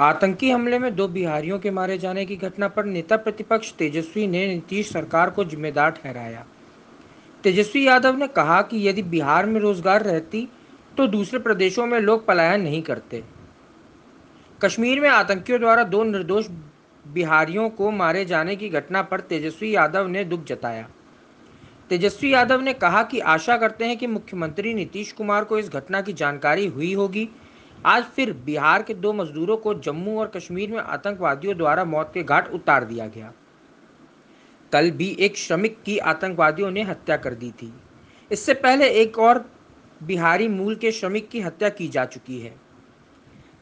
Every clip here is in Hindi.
आतंकी हमले में दो बिहारियों के मारे जाने की घटना पर नेता प्रतिपक्ष तेजस्वी ने नीतीश सरकार को जिम्मेदार ठहराया तेजस्वी यादव ने कहा कि यदि बिहार में रोजगार रहती तो दूसरे प्रदेशों में लोग पलायन नहीं करते कश्मीर में आतंकियों द्वारा दो निर्दोष बिहारियों को मारे जाने की घटना पर तेजस्वी यादव ने दुख जताया तेजस्वी यादव ने कहा कि आशा करते हैं कि मुख्यमंत्री नीतीश कुमार को इस घटना की जानकारी हुई होगी आज फिर बिहार के दो मजदूरों को जम्मू और कश्मीर में आतंकवादियों द्वारा मौत के घाट उतार दिया गया कल भी एक श्रमिक की आतंकवादियों ने हत्या कर दी थी इससे पहले एक और बिहारी मूल के श्रमिक की हत्या की जा चुकी है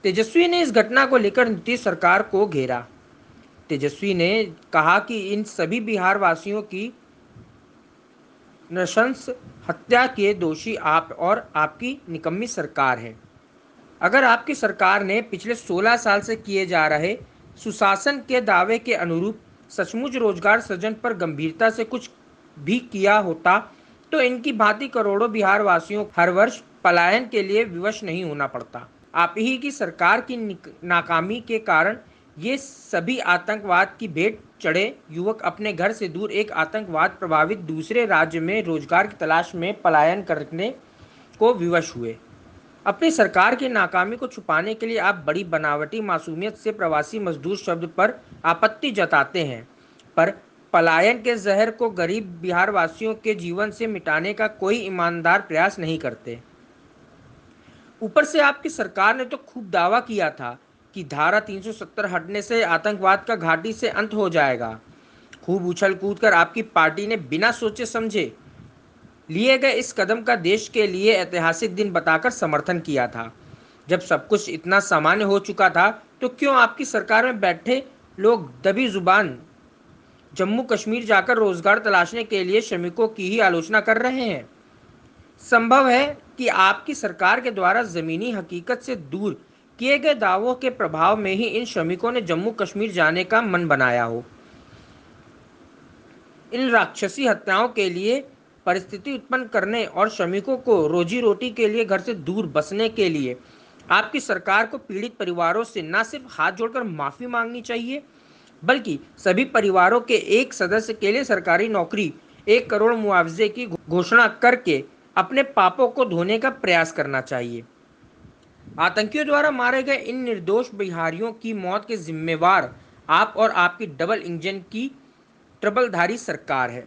तेजस्वी ने इस घटना को लेकर नीतीश सरकार को घेरा तेजस्वी ने कहा कि इन सभी बिहार वासियों की नृशंस हत्या के दोषी आप और आपकी निकम्मी सरकार है अगर आपकी सरकार ने पिछले 16 साल से किए जा रहे सुशासन के दावे के अनुरूप सचमुच रोजगार सृजन पर गंभीरता से कुछ भी किया होता तो इनकी भांति करोड़ों बिहार वासियों हर वर्ष पलायन के लिए विवश नहीं होना पड़ता आप ही की सरकार की नाकामी के कारण ये सभी आतंकवाद की भेंट चढ़े युवक अपने घर से दूर एक आतंकवाद प्रभावित दूसरे राज्य में रोजगार की तलाश में पलायन करने को विवश हुए अपनी सरकार की नाकामी को छुपाने के लिए आप बड़ी बनावटी मासूमियत से प्रवासी मजदूर शब्द पर आपत्ति जताते हैं पर पलायन के जहर को गरीब बिहार वासियों के जीवन से मिटाने का कोई ईमानदार प्रयास नहीं करते ऊपर से आपकी सरकार ने तो खूब दावा किया था कि धारा 370 हटने से आतंकवाद का घाटी से अंत हो जाएगा खूब उछल कूद कर आपकी पार्टी ने बिना सोचे समझे लिए गए इस कदम का देश के लिए ऐतिहासिक दिन बताकर समर्थन किया था जब सब कुछ इतना सामान्य हो चुका था तो क्यों आपकी सरकार में बैठे लोग दबी जुबान जम्मू कश्मीर जाकर रोजगार तलाशने के लिए श्रमिकों की ही आलोचना कर रहे हैं संभव है कि आपकी सरकार के द्वारा ज़मीनी हकीकत से दूर किए गए दावों के प्रभाव में ही इन श्रमिकों ने जम्मू कश्मीर जाने का मन बनाया हो इन राक्षसी हत्याओं के लिए परिस्थिति उत्पन्न करने और श्रमिकों को रोजी रोटी के लिए घर से दूर बसने के लिए आपकी सरकार को पीड़ित परिवारों से न सिर्फ हाथ जोड़कर माफ़ी मांगनी चाहिए बल्कि सभी परिवारों के एक सदस्य के लिए सरकारी नौकरी एक करोड़ मुआवजे की घोषणा करके अपने पापों को धोने का प्रयास करना चाहिए आतंकियों द्वारा मारे गए इन निर्दोष बिहारियों की मौत के जिम्मेवार आप और आपकी डबल इंजन की ट्रबलधारी सरकार है